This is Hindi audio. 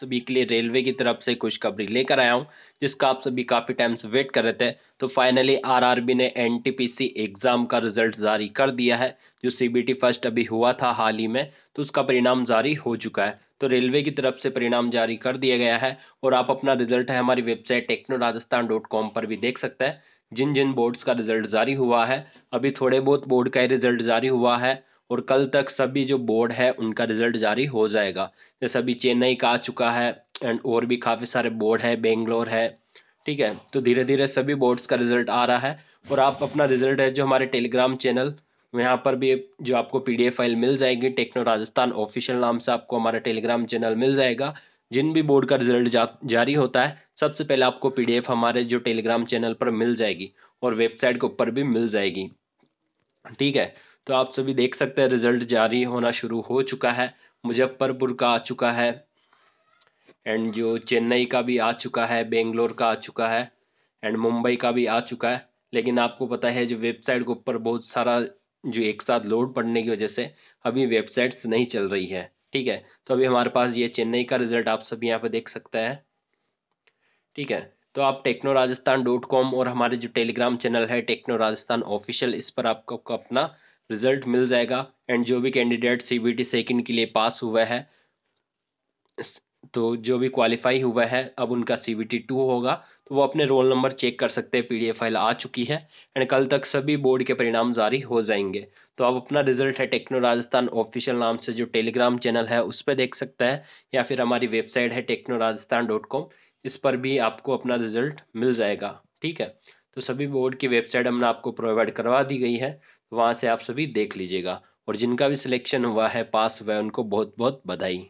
सभी के लिए रेलवे की तरफ से खुशखबरी लेकर आया हूँ जिसका आप सभी काफ़ी टाइम से वेट कर रहे थे तो फाइनली आरआरबी ने एनटीपीसी एग्ज़ाम का रिजल्ट जारी कर दिया है जो सीबीटी फर्स्ट अभी हुआ था हाल ही में तो उसका परिणाम जारी हो चुका है तो रेलवे की तरफ से परिणाम जारी कर दिया गया है और आप अपना रिजल्ट है हमारी website techno Rajasthan dot com पर भी देख सकते हैं जिन जिन बोर्ड्स का रिजल्ट जारी हुआ है अभी थोड़े बहुत बोर्ड का ही रिजल्ट जारी हुआ है और कल तक सभी जो बोर्ड है उनका रिजल्ट जारी हो जाएगा जैसे तो अभी चेन्नई का आ चुका है एंड और भी काफ़ी सारे बोर्ड है बेंगलोर है ठीक है तो धीरे धीरे सभी बोर्ड्स का रिजल्ट आ रहा है और आप अपना रिजल्ट है जो हमारे टेलीग्राम चैनल यहाँ पर भी जो आपको पी फाइल मिल जाएगी टेक्नो राजस्थान ऑफिशियल नाम से आपको हमारा टेलीग्राम चैनल मिल जाएगा जिन भी बोर्ड का रिजल्ट जा, जारी होता है सबसे पहले आपको पीडीएफ हमारे जो टेलीग्राम चैनल पर मिल जाएगी और वेबसाइट के ऊपर भी मिल जाएगी ठीक है तो आप सभी देख सकते हैं रिजल्ट जारी होना शुरू हो चुका है मुजफ्फरपुर का आ चुका है एंड जो चेन्नई का भी आ चुका है बेंगलोर का आ चुका है एंड मुंबई का भी आ चुका है लेकिन आपको पता है जो वेबसाइट के ऊपर बहुत सारा जो एक साथ लोड पड़ने की वजह से अभी वेबसाइट्स नहीं चल रही है ठीक है तो अभी हमारे पास ये चेन्नई का रिजल्ट आप सभी यहाँ पे देख सकते हैं ठीक है तो आप टेक्नो राजस्थान डॉट कॉम और हमारे जो टेलीग्राम चैनल है टेक्नो राजस्थान ऑफिशियल इस पर आपको अपना रिजल्ट मिल जाएगा एंड जो भी candidate C B T second के लिए पास हुआ है तो जो भी क्वालिफाई हुआ है अब उनका सी बी टी टू होगा तो वो अपने रोल नंबर चेक कर सकते हैं पीडीएफ फाइल आ चुकी है एंड कल तक सभी बोर्ड के परिणाम जारी हो जाएंगे तो आप अपना रिजल्ट है टेक्नो राजस्थान ऑफिशियल नाम से जो टेलीग्राम चैनल है उस पर देख सकता है या फिर हमारी वेबसाइट है टेक्नो राजस्थान डॉट कॉम इस पर भी आपको अपना रिजल्ट मिल जाएगा ठीक है तो सभी बोर्ड की वेबसाइट हमने आपको प्रोवाइड करवा दी गई है तो वहाँ से आप सभी देख लीजिएगा और जिनका भी सिलेक्शन हुआ है पास हुआ है उनको बहुत बहुत बधाई